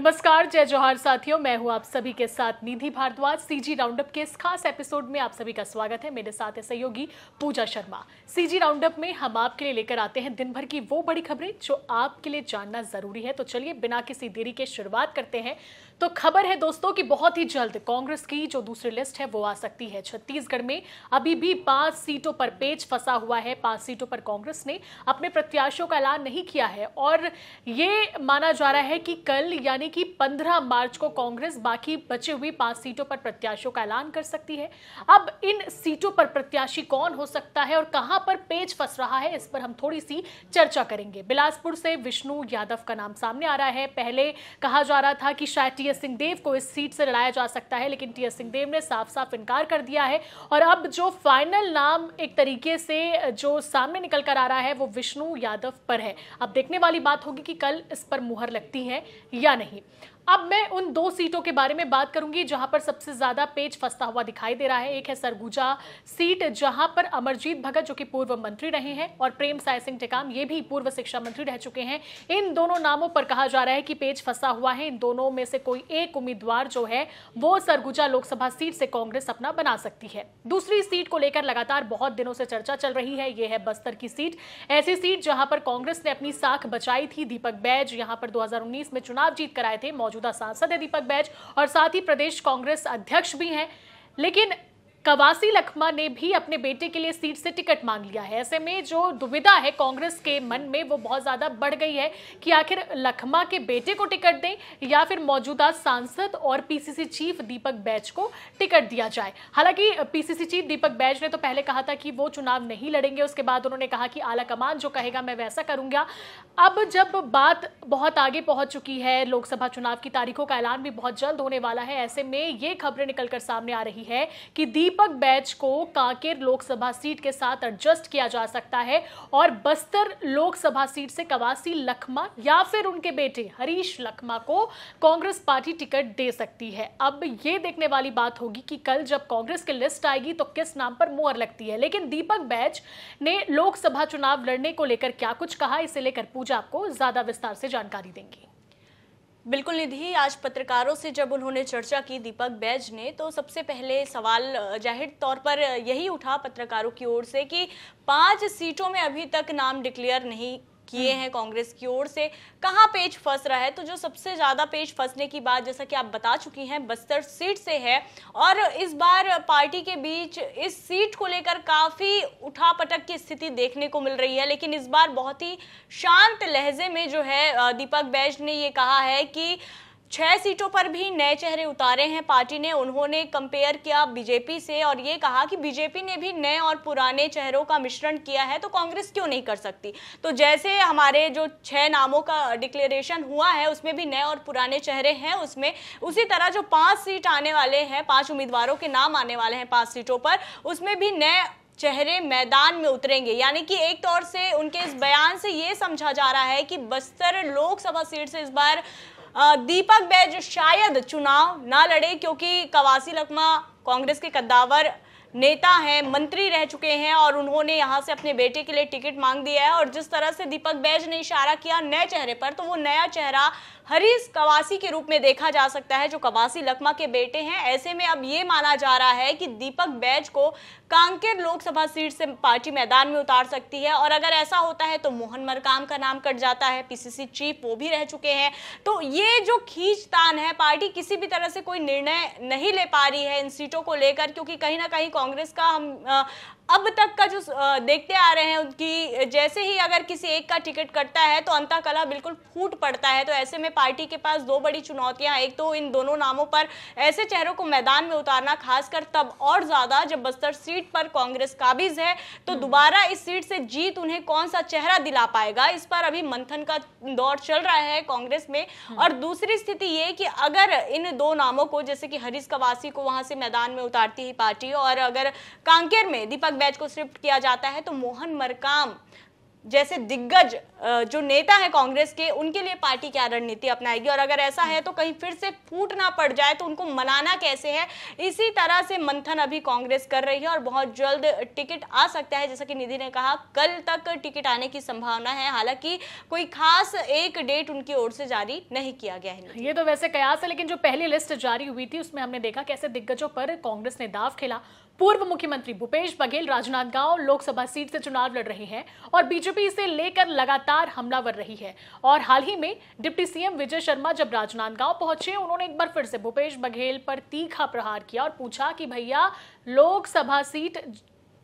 नमस्कार जय जोहार साथियों मैं हूं आप सभी के साथ निधि भारद्वाज सीजी राउंडअप के इस खास एपिसोड में आप सभी का स्वागत है मेरे साथ है सहयोगी पूजा शर्मा सीजी राउंडअप में हम आपके लिए लेकर आते हैं दिन भर की वो बड़ी खबरें जो आपके लिए जानना जरूरी है तो चलिए बिना किसी देरी के शुरुआत करते हैं तो खबर है दोस्तों की बहुत ही जल्द कांग्रेस की जो दूसरी लिस्ट है वो आ सकती है छत्तीसगढ़ में अभी भी पांच सीटों पर पेच फंसा हुआ है पांच सीटों पर कांग्रेस ने अपने प्रत्याशियों का ऐलान नहीं किया है और ये माना जा रहा है कि कल यानी है कि 15 मार्च को कांग्रेस बाकी बचे हुई पांच सीटों पर प्रत्याशियों का ऐलान कर सकती है अब इन सीटों पर प्रत्याशी कौन हो सकता है और कहां पर पेज फंस रहा है इस पर हम थोड़ी सी चर्चा करेंगे बिलासपुर से विष्णु यादव का नाम सामने आ रहा है पहले कहा जा रहा था कि शायद टी एस सिंहदेव को इस सीट से लड़ाया जा सकता है लेकिन टी एस सिंहदेव ने साफ साफ इनकार कर दिया है और अब जो फाइनल नाम एक तरीके से जो सामने निकल कर आ रहा है वो विष्णु यादव पर है अब देखने वाली बात होगी कि कल इस पर मुहर लगती है या नहीं नाही अब मैं उन दो सीटों के बारे में बात करूंगी जहां पर सबसे ज्यादा पेज फंसता हुआ दिखाई दे रहा है एक है सरगुजा सीट जहां पर अमरजीत भगत जो कि पूर्व मंत्री रहे हैं और प्रेम साय सिंह टेकाम ये भी पूर्व शिक्षा मंत्री रह चुके हैं इन दोनों नामों पर कहा जा रहा है कि पेज फंसा हुआ है इन दोनों में से कोई एक उम्मीदवार जो है वो सरगुजा लोकसभा सीट से कांग्रेस अपना बना सकती है दूसरी सीट को लेकर लगातार बहुत दिनों से चर्चा चल रही है ये है बस्तर की सीट ऐसी सीट जहां पर कांग्रेस ने अपनी साख बचाई थी दीपक बैज यहां पर दो में चुनाव जीत कराए थे मौजूद मौजूदा सांसद है दीपक बैज और साथ ही प्रदेश कांग्रेस अध्यक्ष भी हैं लेकिन कवासी लखमा ने भी अपने बेटे के लिए सीट से टिकट मांग लिया है ऐसे में जो दुविधा है कांग्रेस के मन में वो बहुत ज़्यादा बढ़ गई है कि आखिर लखमा के बेटे को टिकट दें या फिर मौजूदा सांसद और पीसीसी चीफ दीपक बैज को टिकट दिया जाए हालांकि पीसीसी चीफ दीपक बैज ने तो पहले कहा था कि वो चुनाव नहीं लड़ेंगे उसके बाद उन्होंने कहा कि आला कमान जो कहेगा मैं वैसा करूंगा अब जब बात बहुत आगे पहुंच चुकी है लोकसभा चुनाव की तारीखों का ऐलान भी बहुत जल्द होने वाला है ऐसे में ये खबरें निकलकर सामने आ रही है कि दीप दीपक बैच को कांकेर लोकसभा सीट के साथ एडजस्ट किया जा सकता है और बस्तर लोकसभा सीट से कवासी लखमा या फिर उनके बेटे हरीश लखमा को कांग्रेस पार्टी टिकट दे सकती है अब यह देखने वाली बात होगी कि कल जब कांग्रेस की लिस्ट आएगी तो किस नाम पर मोहर लगती है लेकिन दीपक बैच ने लोकसभा चुनाव लड़ने को लेकर क्या कुछ कहा इसे लेकर पूजा आपको ज्यादा विस्तार से जानकारी देंगी बिल्कुल निधि आज पत्रकारों से जब उन्होंने चर्चा की दीपक बैज ने तो सबसे पहले सवाल जाहिर तौर पर यही उठा पत्रकारों की ओर से कि पांच सीटों में अभी तक नाम डिक्लेयर नहीं किए हम्म। हैं कांग्रेस की ओर से कहां पेज फंस रहा है तो जो सबसे ज्यादा पेज फंसने की बात जैसा कि आप बता चुकी हैं बस्तर सीट से है और इस बार पार्टी के बीच इस सीट को लेकर काफी उठापटक की स्थिति देखने को मिल रही है लेकिन इस बार बहुत ही शांत लहजे में जो है दीपक बैज ने ये कहा है कि छह सीटों पर भी नए चेहरे उतारे हैं पार्टी ने उन्होंने कंपेयर किया बीजेपी से और ये कहा कि बीजेपी ने भी नए और पुराने चेहरों का मिश्रण किया है तो कांग्रेस क्यों नहीं कर सकती तो जैसे हमारे जो छह नामों का डिक्लेरेशन हुआ है उसमें भी नए और पुराने चेहरे हैं उसमें उसी तरह जो पांच सीट आने वाले हैं पांच उम्मीदवारों के नाम आने वाले हैं पांच सीटों पर उसमें भी नए चेहरे मैदान में उतरेंगे यानी कि एक तौर से उनके इस बयान से ये समझा जा रहा है कि बस्तर लोकसभा सीट से इस बार दीपक बैज शायद चुनाव ना लड़े क्योंकि कवासी लकमा कांग्रेस के कद्दावर नेता हैं मंत्री रह चुके हैं और उन्होंने यहाँ से अपने बेटे के लिए टिकट मांग दिया है और जिस तरह से दीपक बैज ने इशारा किया नए चेहरे पर तो वो नया चेहरा हरीश कवासी के रूप में देखा जा सकता है जो कवासी लखमा के बेटे हैं ऐसे में अब ये माना जा रहा है कि दीपक बैज को कांकेर लोकसभा सीट से पार्टी मैदान में उतार सकती है और अगर ऐसा होता है तो मोहन मरकाम का नाम कट जाता है पीसीसी चीफ वो भी रह चुके हैं तो ये जो खींचतान है पार्टी किसी भी तरह से कोई निर्णय नहीं ले पा रही है इन सीटों को लेकर क्योंकि कहीं ना कहीं कांग्रेस का हम अब तक का जो देखते आ रहे हैं उनकी जैसे ही अगर किसी एक का टिकट कटता है तो कला बिल्कुल फूट पड़ता है तो ऐसे में पार्टी के पास दो बड़ी चुनौतियां एक तो इन दोनों नामों पर ऐसे चेहरों को मैदान में उतारना खासकर तब और ज़्यादा जब बस्तर सीट पर कांग्रेस काबिज है तो हम्म। दोबारा इस सीट से जीत उन्हें कौन सा चेहरा दिला पाएगा इस पर अभी मंथन का दौर चल रहा है कांग्रेस में हम्म। और दूसरी स्थिति ये कि अगर इन दो नामों को जैसे कि हरीश कवासी को वहां से मैदान में उतारती है पार्टी और अगर कांकेर में दीपक बैच को शिफ्ट किया जाता है तो मोहन मरकाम जैसे दिग्गज जो नेता है कांग्रेस के उनके लिए पार्टी क्या रणनीति अपनाएगी और अगर ऐसा है तो कहीं फिर से फूट ना पड़ जाए तो उनको मनाना कैसे है इसी तरह से मंथन अभी कांग्रेस कर रही है और बहुत जल्द टिकट आ सकता है जैसा कि निधि ने कहा कल तक टिकट आने की संभावना है हालांकि कोई खास एक डेट उनकी ओर से जारी नहीं किया गया है ये तो वैसे कयास है लेकिन जो पहली लिस्ट जारी हुई थी उसमें हमने देखा कैसे दिग्गजों पर कांग्रेस ने दाव खेला पूर्व मुख्यमंत्री भूपेश बघेल राजनांदगांव लोकसभा सीट से चुनाव लड़ रहे हैं और बीजेपी इसे लेकर लगातार हमलावर रही है और हाल ही में डिप्टी सीएम विजय शर्मा जब राजनांदगांव पहुंचे उन्होंने एक बार फिर से भूपेश बघेल पर तीखा प्रहार किया और पूछा कि भैया लोकसभा सीट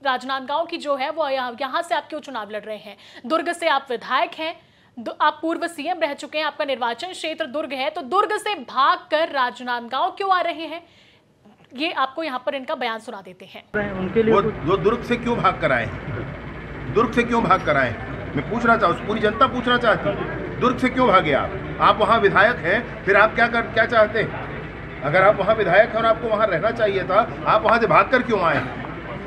राजनांदगांव की जो है वो यहाँ से आप क्यों चुनाव लड़ रहे हैं दुर्ग से आप विधायक हैं आप पूर्व सीएम रह चुके हैं आपका निर्वाचन क्षेत्र दुर्ग है तो दुर्ग से भाग कर राजनांदगांव क्यों आ रहे हैं ये आपको यहाँ पर इनका बयान सुना देते हैं उनके लिए वो, वो दुर्ग से क्यों भाग कर आए दुर्ग से क्यों भाग कर आए मैं पूछना चाहूँ पूरी जनता पूछना चाहती दुर्ग से क्यों भागे आप आप वहाँ विधायक हैं फिर आप क्या कर क्या चाहते हैं अगर आप वहाँ विधायक हैं और आपको वहाँ रहना चाहिए था आप वहाँ से भाग कर क्यों आए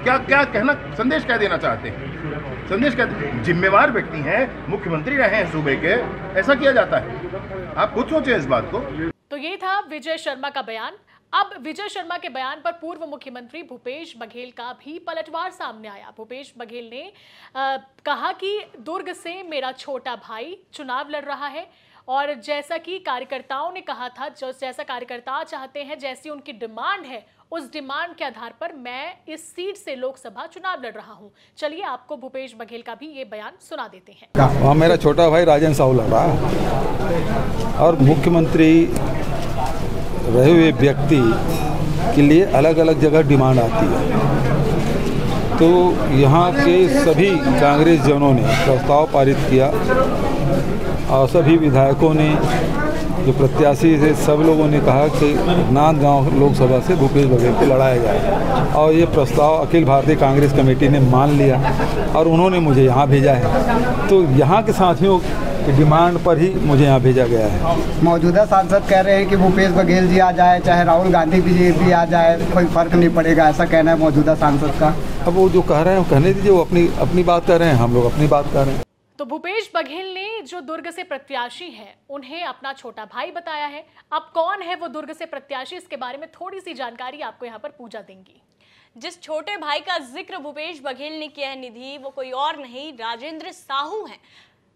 क्या क्या कहना संदेश क्या देना चाहते हैं संदेश क्या जिम्मेवार व्यक्ति हैं मुख्यमंत्री रहे हैं सूबे के ऐसा किया जाता है आप कुछ सोचे इस बात को तो ये था विजय शर्मा का बयान अब विजय शर्मा के बयान पर पूर्व मुख्यमंत्री भूपेश बघेल का भी पलटवार सामने आया भूपेश बघेल ने आ, कहा कि दुर्ग से मेरा छोटा भाई चुनाव लड़ रहा है और जैसा कि कार्यकर्ताओं ने कहा था जैसा कार्यकर्ता चाहते हैं जैसी उनकी डिमांड है उस डिमांड के आधार पर मैं इस सीट से लोकसभा चुनाव लड़ रहा हूँ चलिए आपको भूपेश बघेल का भी ये बयान सुना देते हैं वहाँ मेरा छोटा भाई राजन साहू लड़ रहा और मुख्यमंत्री रहे हुए व्यक्ति के लिए अलग अलग जगह डिमांड आती है तो यहाँ के सभी कांग्रेस जनों ने प्रस्ताव पारित किया और सभी विधायकों ने जो प्रत्याशी थे सब लोगों ने कहा कि नाथ गांव लोकसभा से भूपेश बघेल को लड़ाया जाए और ये प्रस्ताव अखिल भारतीय कांग्रेस कमेटी ने मान लिया और उन्होंने मुझे यहाँ भेजा है तो यहाँ के साथियों की डिमांड पर ही मुझे यहाँ भेजा गया है मौजूदा सांसद कह रहे हैं कि भूपेश बघेल जी आ जाए चाहे राहुल गांधी जी भी आ जाए कोई फर्क नहीं पड़ेगा ऐसा कहना है मौजूदा सांसद का अब वो जो कह रहे हैं वो कहने दीजिए वो अपनी अपनी बात कर रहे हैं हम लोग अपनी बात कर रहे हैं तो भूपेश बघेल ने जो दुर्ग से प्रत्याशी हैं उन्हें अपना छोटा भाई बताया है अब कौन है वो दुर्ग से प्रत्याशी इसके बारे में थोड़ी सी जानकारी आपको यहाँ पर पूजा देंगी जिस छोटे भाई का जिक्र भूपेश बघेल ने किया है निधि वो कोई और नहीं राजेंद्र साहू हैं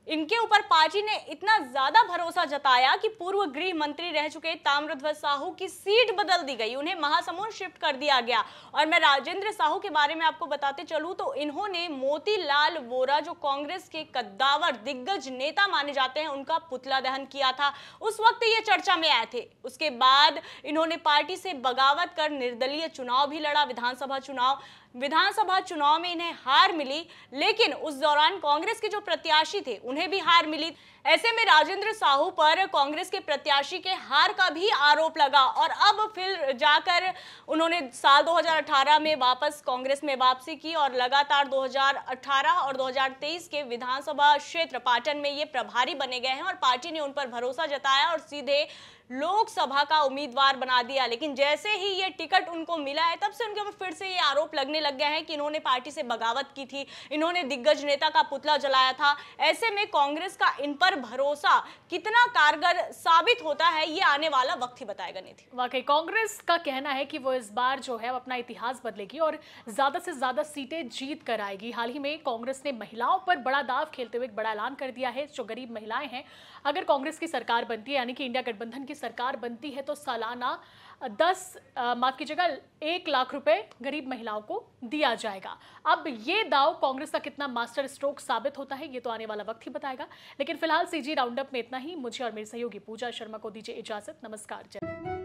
इनके ऊपर पार्टी ने इतना ज्यादा भरोसा जताया कि पूर्व गृह मंत्री रह चुके ताम्रध्वज साहू की सीट बदल दी गई उन्हें महासमुंद शिफ्ट कर दिया गया और मैं राजेंद्र साहू के बारे में आपको बताते चलूं तो इन्होंने मोतीलाल वोरा जो कांग्रेस के कद्दावर दिग्गज नेता माने जाते हैं उनका पुतला दहन किया था उस वक्त ये चर्चा में आए थे उसके बाद इन्होंने पार्टी से बगावत कर निर्दलीय चुनाव भी लड़ा विधानसभा चुनाव विधानसभा चुनाव में इन्हें हार मिली लेकिन उस दौरान कांग्रेस के जो प्रत्याशी थे उन्हें भी हार मिली ऐसे में राजेंद्र साहू पर कांग्रेस के प्रत्याशी के हार का भी आरोप लगा और अब फिर जाकर उन्होंने साल 2018 में वापस कांग्रेस में वापसी की और लगातार 2018 और 2023 के विधानसभा क्षेत्र पाटन में ये प्रभारी बने गए हैं और पार्टी ने उन पर भरोसा जताया और सीधे लोकसभा का उम्मीदवार बना दिया लेकिन जैसे ही ये टिकट उनको मिला है तब से उनके ऊपर फिर से ये आरोप लगने लग गए हैं कि इन्होंने पार्टी से बगावत की थी इन्होंने दिग्गज नेता का पुतला जलाया था ऐसे में कांग्रेस का इन पर भरोसा कितना कारगर साबित होता है ये आने वाला वक्त ही बताएगा नहीं वाकई कांग्रेस का कहना है कि वो इस बार जो है अपना इतिहास बदलेगी और ज्यादा से ज्यादा सीटें जीत कर आएगी हाल ही में कांग्रेस ने महिलाओं पर बड़ा दाव खेलते हुए एक बड़ा ऐलान कर दिया है जो गरीब महिलाएं हैं अगर कांग्रेस की सरकार बनती है यानी कि इंडिया गठबंधन की सरकार बनती है तो सालाना दस माफ कीजिएगा एक लाख रुपए गरीब महिलाओं को दिया जाएगा अब ये दाव कांग्रेस का कितना मास्टर स्ट्रोक साबित होता है ये तो आने वाला वक्त ही बताएगा लेकिन फिलहाल सीजी राउंडअप में इतना ही मुझे और मेरे सहयोगी पूजा शर्मा को दीजिए इजाजत नमस्कार जय